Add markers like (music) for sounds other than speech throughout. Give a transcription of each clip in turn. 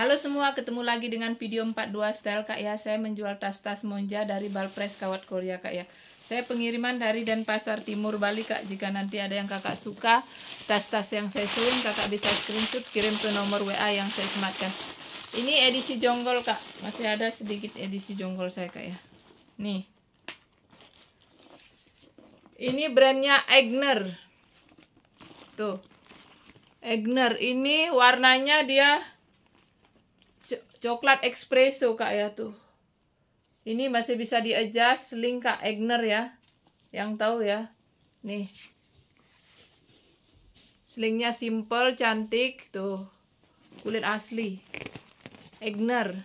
Halo semua, ketemu lagi dengan video 42 style Kak ya. Saya menjual tas-tas monja dari Balpres Kawat Korea Kak ya. Saya pengiriman dari Denpasar Timur Bali Kak. Jika nanti ada yang Kakak suka tas-tas yang saya seling, Kakak bisa screenshot kirim ke nomor WA yang saya sematkan. Ini edisi jonggol Kak. Masih ada sedikit edisi jonggol saya Kak ya. Nih. Ini brandnya Egner. Tuh. Egner ini warnanya dia Coklat espresso kak ya tuh. Ini masih bisa di adjust link kak Egner ya. Yang tahu ya. Nih. Slingnya simple, cantik tuh. Kulit asli. Egner.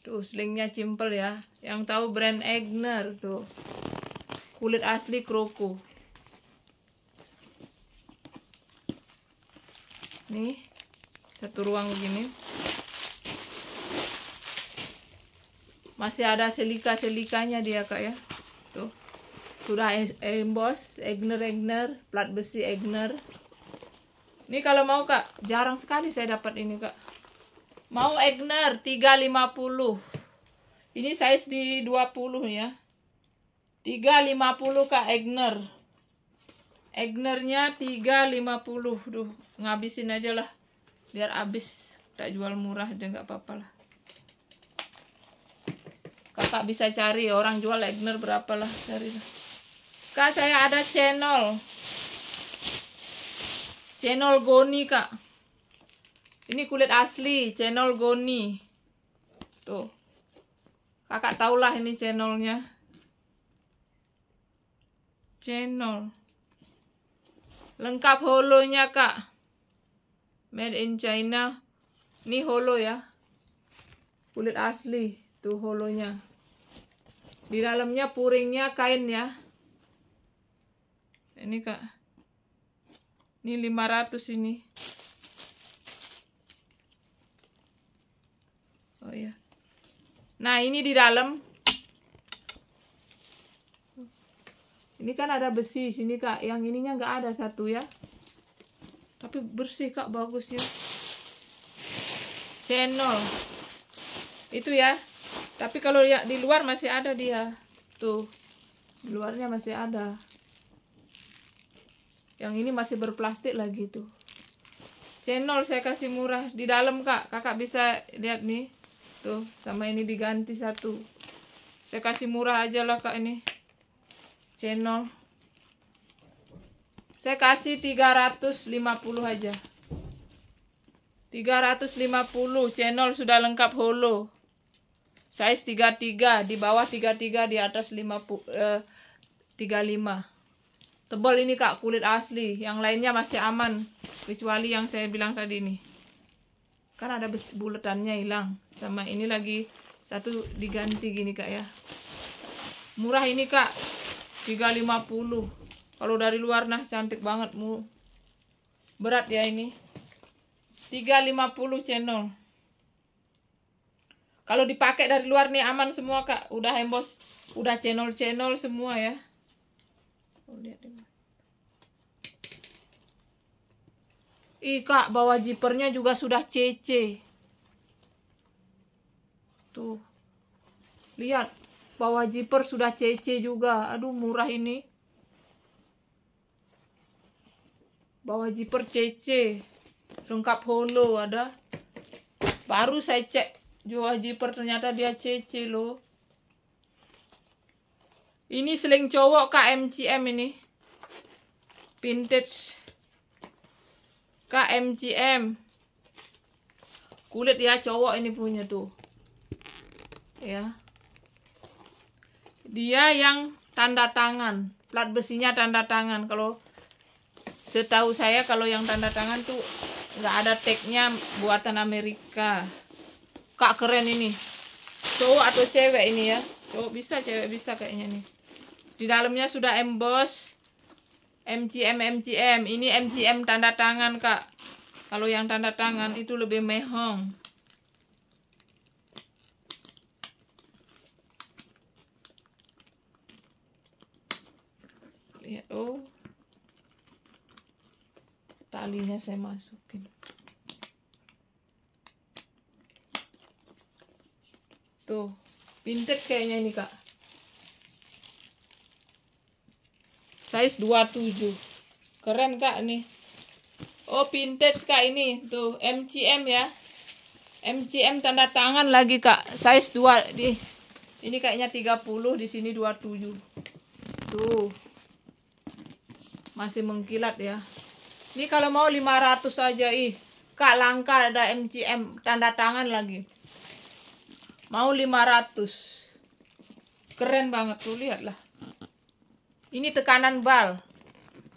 Tuh slingnya simple ya. Yang tahu brand Egner tuh. Kulit asli kroku Nih satu ruang begini masih ada selika selikanya dia kak ya tuh sudah emboss egner egner plat besi egner ini kalau mau kak jarang sekali saya dapat ini kak mau egner 350 ini size di 20 ya 350 kak egner egnernya 350 duh ngabisin aja lah biar habis tak jual murah aja nggak apa-apa lah kakak bisa cari orang jual Legner berapa lah cari lah kak saya ada channel channel Goni kak ini kulit asli channel Goni tuh kakak tahulah ini channelnya channel lengkap holonya kak made in China ini holo ya kulit asli tuh holonya di dalamnya puringnya kain ya ini kak ini 500 ini oh ya nah ini di dalam ini kan ada besi sini kak yang ininya nggak ada satu ya tapi bersih kak bagus ya channel itu ya tapi kalau ya di luar masih ada dia tuh di luarnya masih ada yang ini masih berplastik lagi tuh channel saya kasih murah di dalam kak kakak bisa lihat nih tuh sama ini diganti satu saya kasih murah aja lah kak ini channel saya kasih 350 aja. 350 channel sudah lengkap holo. Size 33, di bawah 33, di atas 50 eh, 35. Tebal ini Kak, kulit asli. Yang lainnya masih aman kecuali yang saya bilang tadi ini Kan ada buletannya hilang. Sama ini lagi satu diganti gini Kak ya. Murah ini Kak. 350. Kalau dari luar nah cantik banget mu. Berat ya ini. 350 channel. Kalau dipakai dari luar nih aman semua Kak. Udah embos, udah channel-channel semua ya. Oh, lihat Ih kak, bawah jipernya juga sudah cc Tuh. Lihat, bawa jiper sudah cc juga. Aduh, murah ini. bawa zipper CC lengkap holo ada baru saya cek jual zipper ternyata dia CC loh ini seling cowok KMCM ini vintage KMCM kulit ya cowok ini punya tuh ya dia yang tanda tangan plat besinya tanda tangan kalau setahu saya kalau yang tanda tangan tuh nggak ada tagnya buatan Amerika kak keren ini cowok atau cewek ini ya cowok bisa cewek bisa kayaknya nih di dalamnya sudah emboss MGM MGM ini MGM tanda tangan kak kalau yang tanda tangan itu lebih mehong lihat oh talinya saya masukin tuh vintage kayaknya ini kak size 27 keren kak nih oh vintage kak ini tuh MCM ya MCM tanda tangan lagi kak size 2 di ini kayaknya 30 di sini 27 tuh masih mengkilat ya ini kalau mau 500 aja ih. Kak langka ada MCM tanda tangan lagi. Mau 500. Keren banget tuh lihatlah. Ini tekanan bal.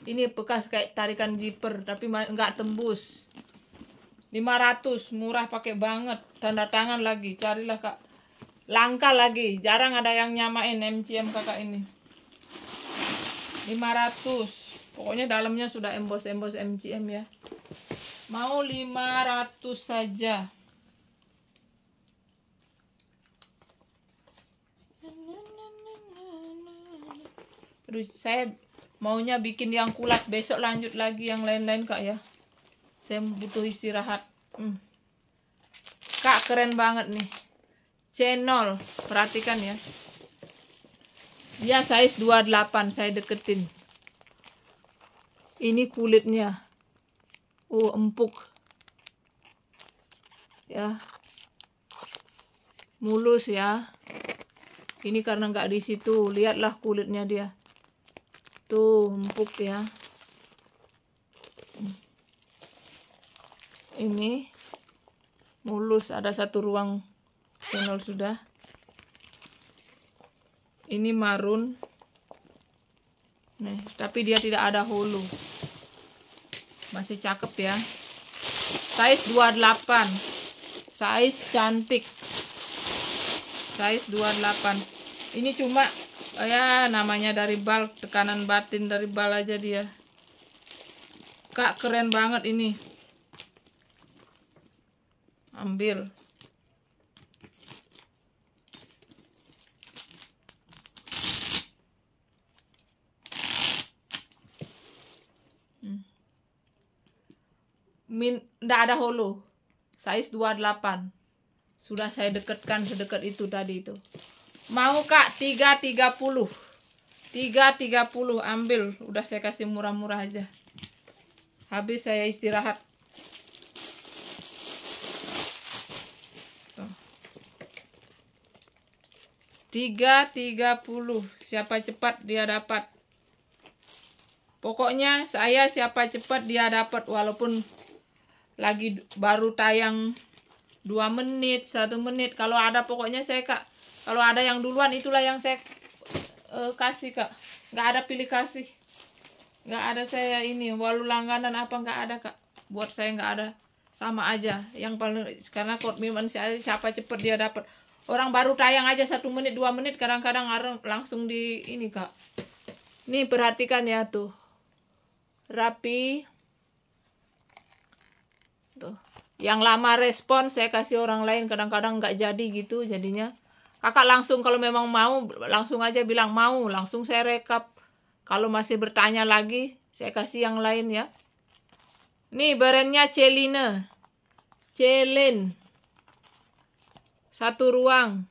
Ini bekas kayak tarikan zipper tapi enggak tembus. 500 murah pakai banget tanda tangan lagi carilah kak langka lagi jarang ada yang nyamain MCM kakak ini 500 pokoknya dalamnya sudah emboss-emboss MGM ya mau 500 saja Terus saya maunya bikin yang kulas besok lanjut lagi yang lain-lain kak ya saya butuh istirahat hmm. kak keren banget nih channel perhatikan ya ya size 28 saya deketin ini kulitnya oh empuk ya mulus ya ini karena nggak di situ lihatlah kulitnya dia tuh empuk ya ini mulus ada satu ruang channel sudah ini marun Nih, tapi dia tidak ada hulu. Masih cakep ya. Size 28. Size cantik. Size 28. Ini cuma oh ya namanya dari bal tekanan batin dari bal aja dia. Kak keren banget ini. Ambil. min ndak ada holo size 28 sudah saya dekatkan sedekat itu tadi itu mau kak 330 330 ambil udah saya kasih murah-murah aja habis saya istirahat tiga tiga puluh siapa cepat dia dapat pokoknya saya siapa cepat dia dapat walaupun lagi baru tayang dua menit, satu menit. Kalau ada pokoknya saya Kak, kalau ada yang duluan itulah yang saya uh, kasih Kak. Nggak ada pilih kasih. Nggak ada saya ini, walau langganan apa nggak ada Kak. Buat saya nggak ada sama aja yang paling karena kok memang siapa cepet dia dapat orang baru tayang aja satu menit dua menit kadang-kadang langsung di ini kak ini perhatikan ya tuh rapi Tuh. Gitu. Yang lama respon saya kasih orang lain kadang-kadang nggak jadi gitu jadinya. Kakak langsung kalau memang mau langsung aja bilang mau, langsung saya rekap. Kalau masih bertanya lagi, saya kasih yang lain ya. Nih barennya Celine. Celin. Satu ruang.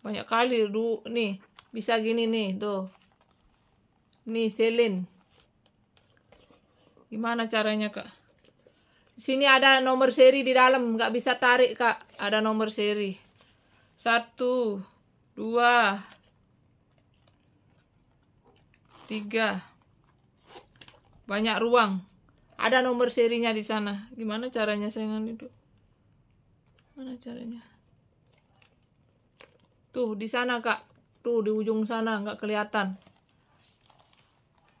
Banyak kali du nih, bisa gini nih, tuh. Nih Celine. Gimana caranya, Kak? Di sini ada nomor seri di dalam, nggak bisa tarik, Kak. Ada nomor seri. Satu, dua, tiga. Banyak ruang. Ada nomor serinya di sana. Gimana caranya saya ngan itu? Mana caranya? Tuh, di sana, Kak. Tuh, di ujung sana, nggak kelihatan.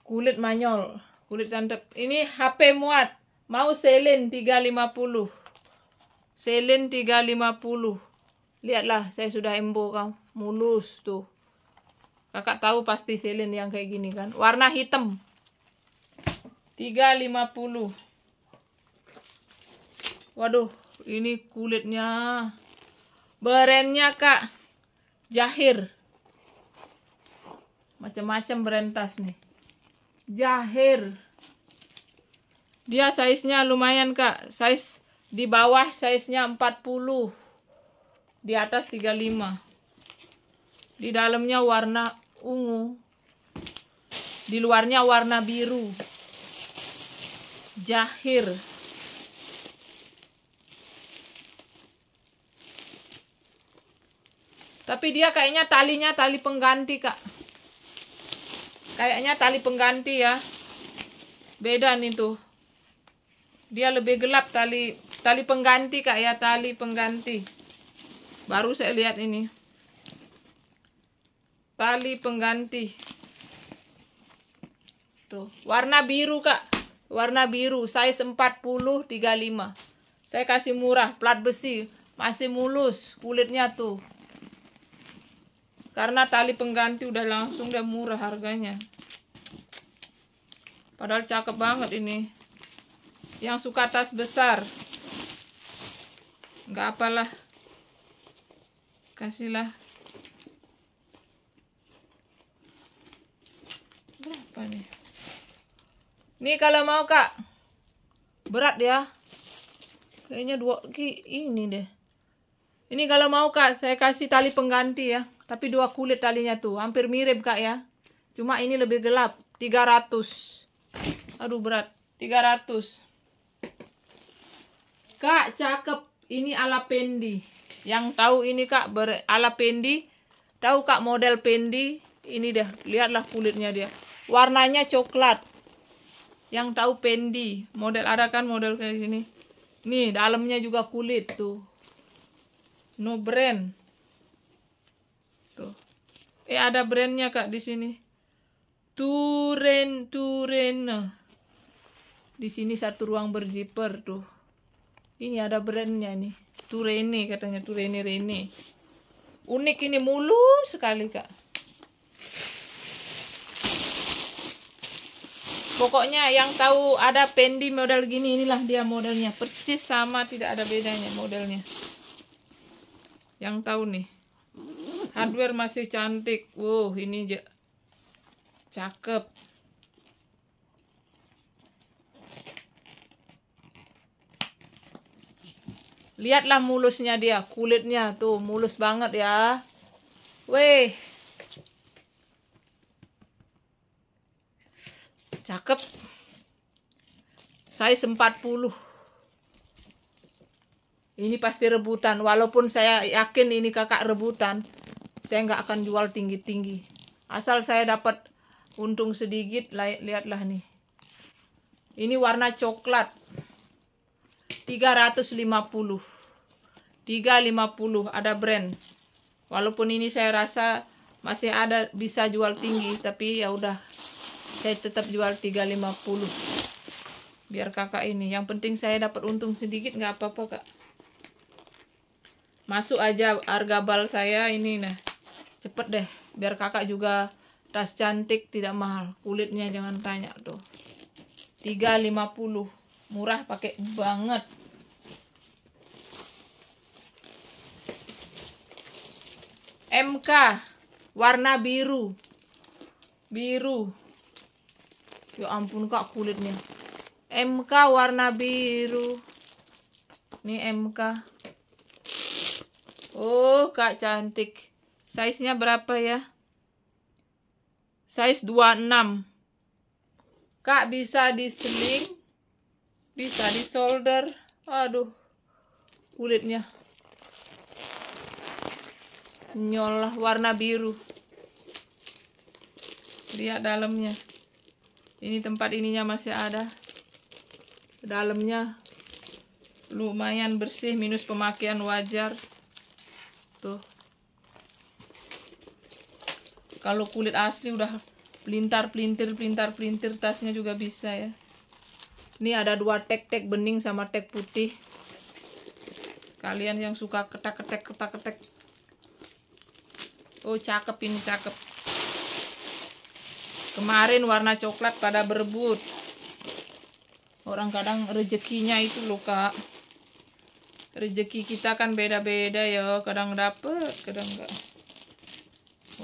Kulit manyol kulit santep. ini HP muat mau selin 350 selin 350 lihatlah saya sudah embo kau mulus tuh kakak tahu pasti selin yang kayak gini kan warna hitam 350 waduh ini kulitnya berennya kak jahir macam-macam berentas nih jahir dia size-nya lumayan kak size di bawah size-nya 40 di atas 35 di dalamnya warna ungu di luarnya warna biru jahir tapi dia kayaknya talinya tali pengganti kak Kayaknya tali pengganti ya. Beda nih tuh. Dia lebih gelap tali tali pengganti Kak ya, tali pengganti. Baru saya lihat ini. Tali pengganti. Tuh, warna biru Kak. Warna biru size 40 35. Saya kasih murah, plat besi, masih mulus kulitnya tuh karena tali pengganti udah langsung udah murah harganya Padahal cakep banget ini. Yang suka tas besar. Enggak apalah. Kasihlah. Berapa nih? Nih kalau mau, Kak. Berat ya. Kayaknya dua ki ini deh. Ini kalau mau, Kak, saya kasih tali pengganti ya. Tapi dua kulit talinya tuh, hampir mirip, Kak ya. Cuma ini lebih gelap, 300. Aduh berat. 300. Kak, cakep. Ini ala pendi. Yang tahu ini Kak ber ala pendi. Tahu Kak model pendi? Ini deh, lihatlah kulitnya dia. Warnanya coklat. Yang tahu pendi, model ada kan model kayak gini. Nih, dalamnya juga kulit tuh. No brand. Tuh. Eh ada brandnya Kak di sini. Turen Turena di sini satu ruang berzipper tuh ini ada brandnya nih Turene katanya Turene Rene unik ini mulu sekali kak pokoknya yang tahu ada pendi model gini inilah dia modelnya percis sama tidak ada bedanya modelnya yang tahu nih hardware masih cantik wow ini cakep Lihatlah mulusnya dia, kulitnya tuh mulus banget ya. Weh. Cakep. Saya 40. Ini pasti rebutan, walaupun saya yakin ini kakak rebutan. Saya nggak akan jual tinggi-tinggi. Asal saya dapat untung sedikit, lihatlah nih. Ini warna coklat 350 350 ada brand walaupun ini saya rasa masih ada bisa jual tinggi tapi ya udah saya tetap jual 350 biar kakak ini yang penting saya dapat untung sedikit nggak apa-apa kak masuk aja harga bal saya ini nah cepet deh biar kakak juga tas cantik tidak mahal kulitnya jangan tanya tuh 350 murah pakai banget MK warna biru biru ya ampun kak kulitnya MK warna biru ini MK oh kak cantik size nya berapa ya size 26 kak bisa diseling bisa di solder aduh kulitnya nyolah warna biru lihat dalamnya ini tempat ininya masih ada dalamnya lumayan bersih minus pemakaian wajar tuh kalau kulit asli udah pelintar pelintir pelintar pelintir tasnya juga bisa ya ini ada dua tek-tek bening sama tek putih kalian yang suka ketek-ketek ketek-ketek oh cakep ini cakep kemarin warna coklat pada berebut orang kadang rezekinya itu loh kak rezeki kita kan beda-beda ya kadang dapet kadang enggak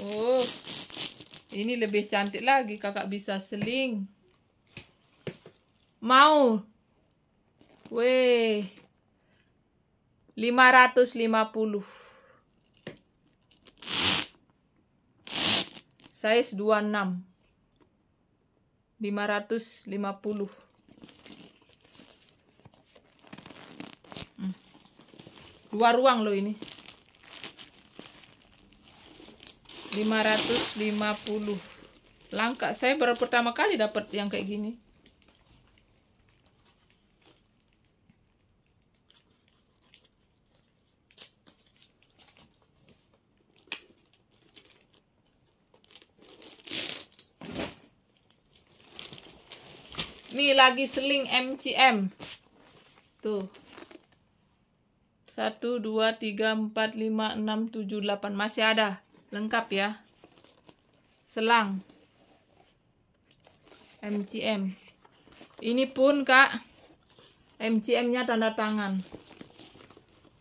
oh ini lebih cantik lagi kakak bisa seling Mau. Weh. 550. Size 26. 550. Dua hmm. ruang loh ini. 550. Langka saya baru pertama kali dapat yang kayak gini. lagi seling MCM. Tuh. 1, 2, 3, 4, 5, 6, 7, 8. Masih ada. Lengkap ya. Selang. MCM. Ini pun, Kak. MCM-nya tanda tangan.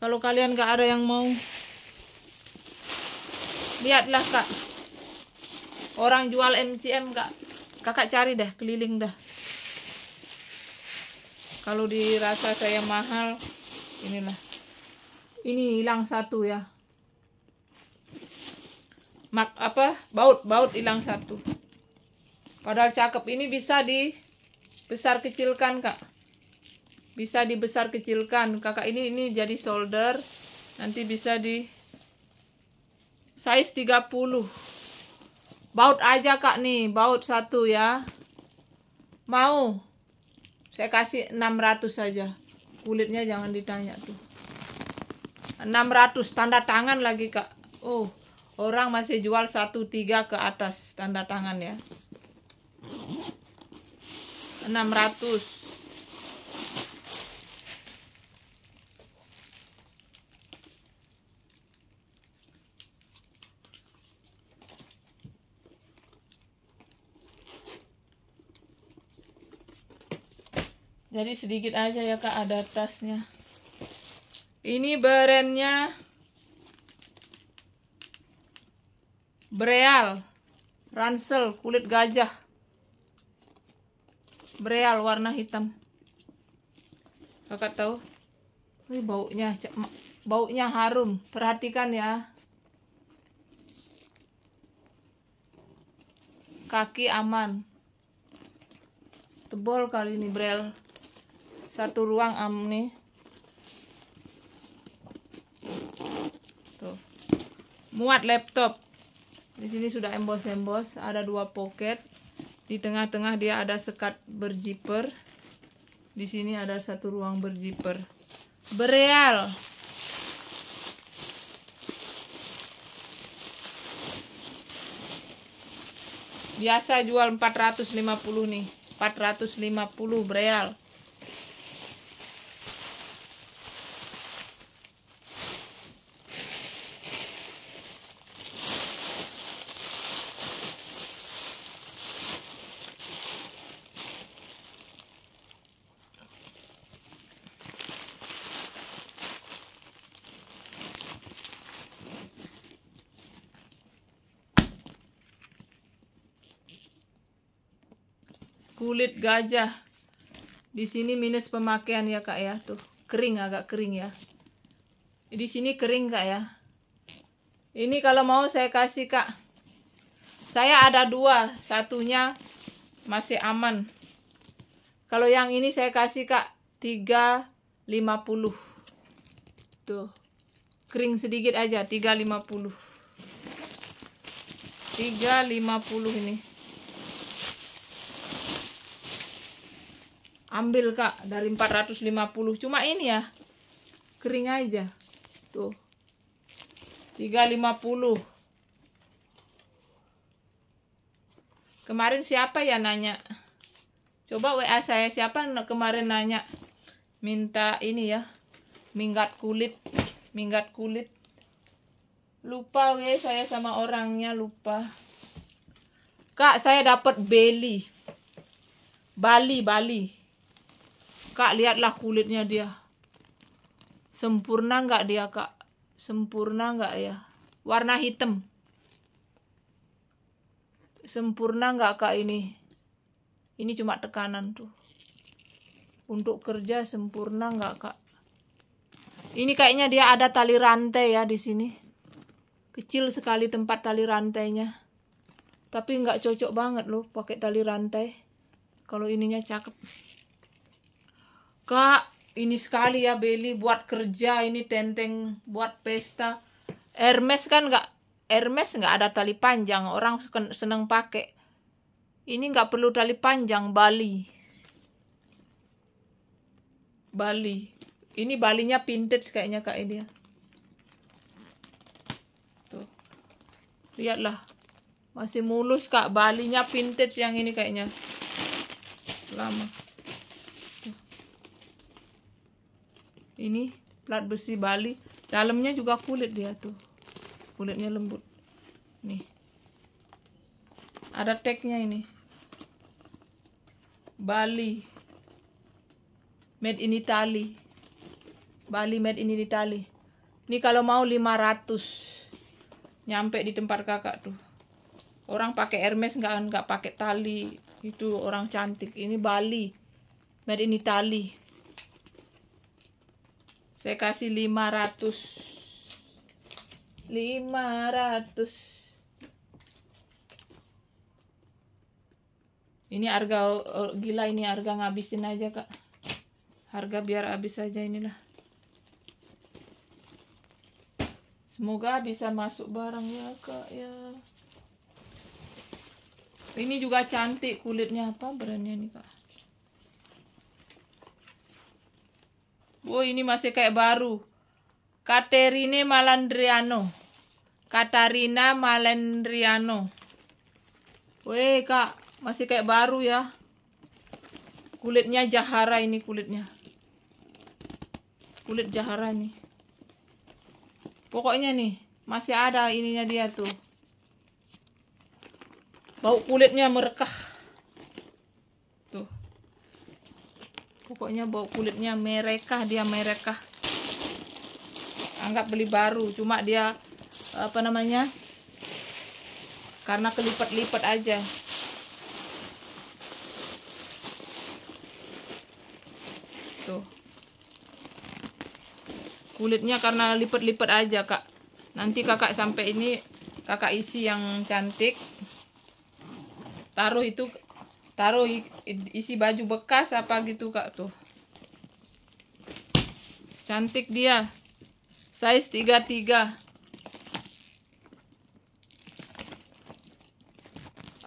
Kalau kalian gak ada yang mau, lihatlah, Kak. Orang jual MCM, Kak. Kakak cari dah, keliling dah kalau dirasa saya mahal inilah ini hilang satu ya mak apa baut baut hilang satu padahal cakep ini bisa dibesar kecilkan kak bisa dibesar kecilkan kakak ini ini jadi solder nanti bisa di size 30 baut aja kak nih baut satu ya mau saya kasih 600 saja. Kulitnya jangan ditanya tuh. 600 tanda tangan lagi, Kak. Oh, orang masih jual 13 ke atas tanda tangan ya. 600 jadi sedikit aja ya kak ada tasnya ini brandnya Breal Ransel kulit gajah Breal warna hitam kakak tahu Wih, baunya baunya harum perhatikan ya kaki aman tebal kali ini Breal satu ruang am nih tuh muat laptop di sini sudah embos-embos ada dua pocket di tengah-tengah dia ada sekat berjiper di sini ada satu ruang berjiper bereal biasa jual 450 nih 450 bereal kulit gajah. Di sini minus pemakaian ya kak ya, tuh kering agak kering ya. Di sini kering kak ya. Ini kalau mau saya kasih kak. Saya ada dua, satunya masih aman. Kalau yang ini saya kasih kak 350. Tuh. Kering sedikit aja 350. 350 ini. ambil kak dari 450 cuma ini ya kering aja tuh 350 kemarin siapa ya nanya coba WA saya siapa kemarin nanya minta ini ya minggat kulit minggat kulit lupa we saya sama orangnya lupa kak saya dapat beli Bali Bali Kak, lihatlah kulitnya dia. Sempurna nggak dia, Kak? Sempurna nggak ya? Warna hitam. Sempurna nggak, Kak, ini? Ini cuma tekanan tuh. Untuk kerja sempurna nggak, Kak? Ini kayaknya dia ada tali rantai ya di sini. Kecil sekali tempat tali rantainya. Tapi nggak cocok banget loh pakai tali rantai. Kalau ininya cakep. Kak, ini sekali ya Beli buat kerja, ini tenteng buat pesta. Hermes kan nggak Hermes nggak ada tali panjang, orang seneng pakai. Ini nggak perlu tali panjang Bali. Bali. Ini balinya vintage kayaknya Kak ini ya. Tuh. Lihatlah. Masih mulus Kak, balinya vintage yang ini kayaknya. Lama. ini plat besi Bali dalamnya juga kulit dia tuh kulitnya lembut nih ada tagnya ini Bali made in Italy Bali made in Italy ini kalau mau 500 nyampe di tempat kakak tuh orang pakai Hermes nggak nggak pakai tali itu orang cantik ini Bali made in Italy saya kasih 500. 500. Ini harga oh, gila ini harga ngabisin aja, Kak. Harga biar habis aja inilah. Semoga bisa masuk barang ya, Kak, ya. Ini juga cantik kulitnya apa berani nih, Kak? Wow, oh, ini masih kayak baru. Katerine Malandriano. Katarina Malandriano. Weh, Kak, masih kayak baru ya. Kulitnya jahara ini kulitnya. Kulit jahara nih. Pokoknya nih, masih ada ininya dia tuh. Bau kulitnya merekah. pokoknya bau kulitnya merekah dia merekah anggap beli baru cuma dia apa namanya karena kelipat-lipat aja tuh kulitnya karena lipat-lipat aja kak nanti kakak sampai ini kakak isi yang cantik taruh itu taruh isi baju bekas apa gitu kak tuh cantik dia size 33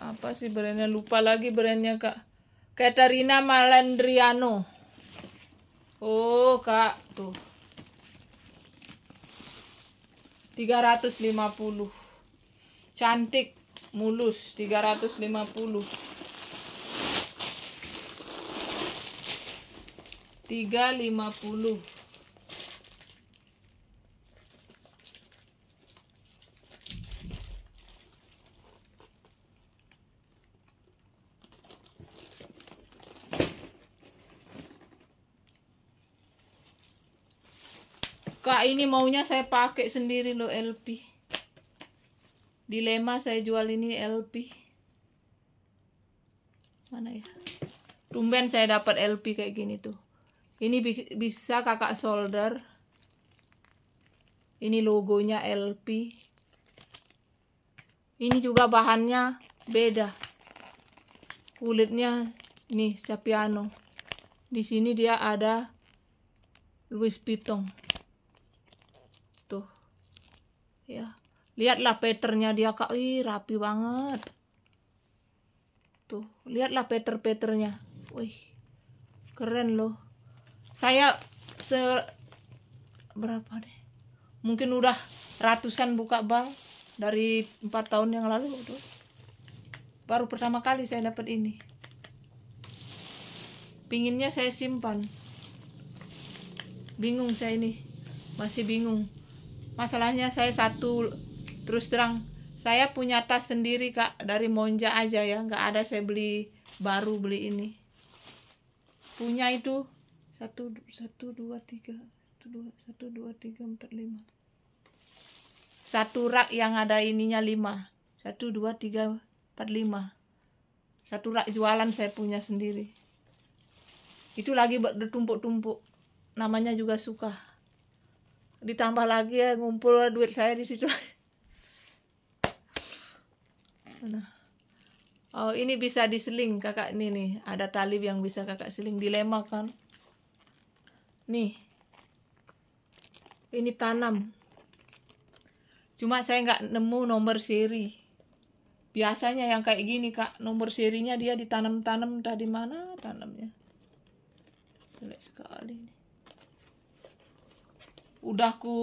apa sih brandnya lupa lagi brandnya kak katarina Malandriano oh kak tuh 350 cantik mulus 350 350 Kak ini maunya saya pakai sendiri loh LP. Dilema saya jual ini LP. Mana ya? Tumben saya dapat LP kayak gini tuh ini bisa kakak solder ini logonya LP ini juga bahannya beda kulitnya nih Capiano di sini dia ada Louis Vuitton tuh ya lihatlah patternnya dia kak ih rapi banget tuh lihatlah pattern peternya wih keren loh saya se berapa deh mungkin udah ratusan buka bank dari empat tahun yang lalu tuh gitu. baru pertama kali saya dapat ini pinginnya saya simpan bingung saya ini masih bingung masalahnya saya satu terus terang saya punya tas sendiri kak dari Monja aja ya nggak ada saya beli baru beli ini punya itu satu satu dua tiga satu dua satu dua tiga empat lima satu rak yang ada ininya lima satu dua tiga empat lima satu rak jualan saya punya sendiri itu lagi bertumpuk-tumpuk namanya juga suka ditambah lagi ya ngumpul duit saya di situ (laughs) nah oh ini bisa diseling kakak ini nih ada talib yang bisa kakak seling dilema kan nih ini tanam cuma saya nggak nemu nomor seri biasanya yang kayak gini kak nomor serinya dia ditanam-tanam di mana tanamnya jelek sekali ini udah ku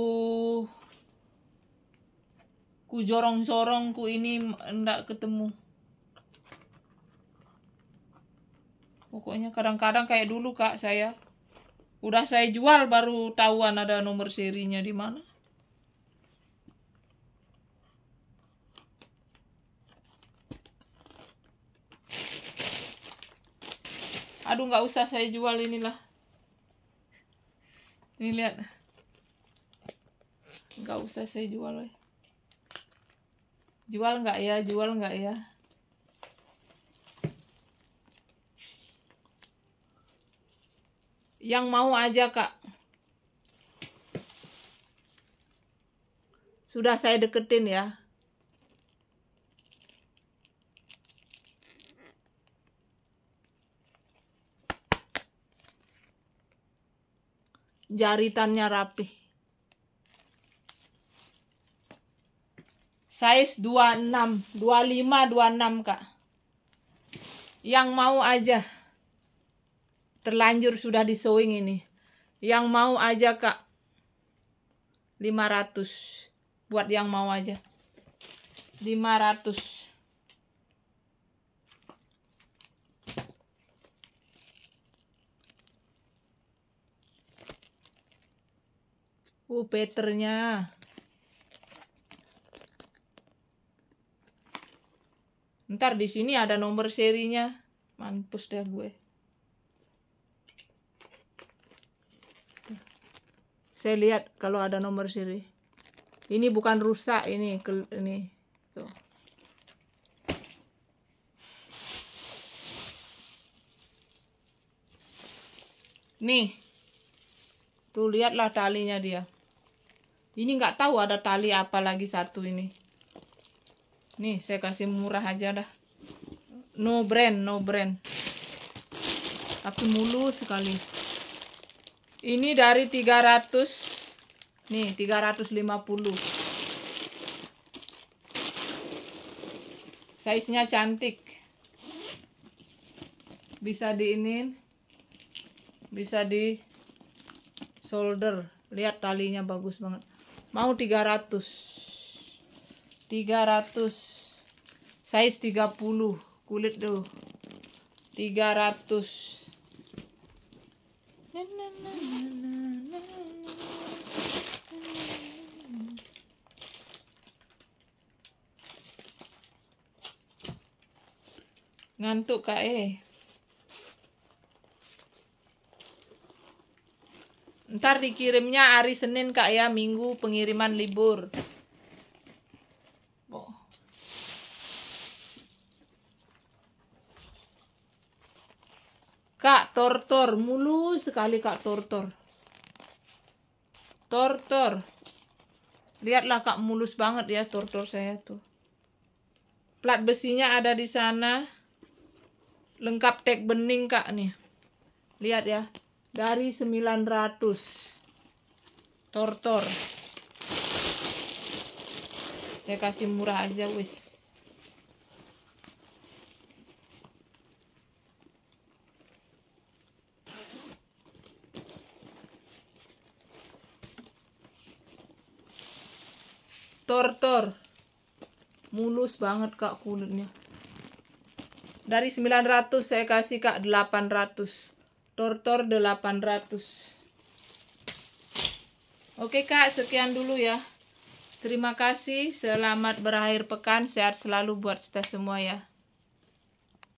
ku jorong-sorong ku ini ndak ketemu pokoknya kadang-kadang kayak dulu kak saya Udah saya jual baru tahuan ada nomor serinya di mana. Aduh nggak usah saya jual inilah. Ini lihat. Nggak usah saya jual. Jual nggak ya? Jual nggak ya? yang mau aja kak sudah saya deketin ya jaritannya rapi size 26 25 26 kak yang mau aja Terlanjur sudah di sewing ini. Yang mau aja kak. 500. Buat yang mau aja. 500. Uh, peternya. Ntar di sini ada nomor serinya. Mampus deh gue. saya lihat kalau ada nomor seri ini bukan rusak ini ini tuh nih tuh lihatlah talinya dia ini nggak tahu ada tali apa lagi satu ini nih saya kasih murah aja dah no brand no brand tapi mulus sekali ini dari 300 nih 350. Size-nya cantik. Bisa diinin. Bisa di solder. Lihat talinya bagus banget. Mau 300. 300. Size 30 kulit tuh. 300 Ngantuk Kak E. Ntar dikirimnya hari Senin Kak ya, Minggu pengiriman libur. Tortor, mulus sekali Kak Tortor. Tortor. Lihatlah Kak mulus banget ya tortor saya tuh. Plat besinya ada di sana. Lengkap tag bening Kak nih. Lihat ya. Dari 900. Tortor. Saya kasih murah aja wis. Tor, tor. Mulus banget kak kulitnya. Dari 900 saya kasih kak 800. Tor, tor 800. Oke kak, sekian dulu ya. Terima kasih, selamat berakhir pekan, sehat selalu buat kita semua ya.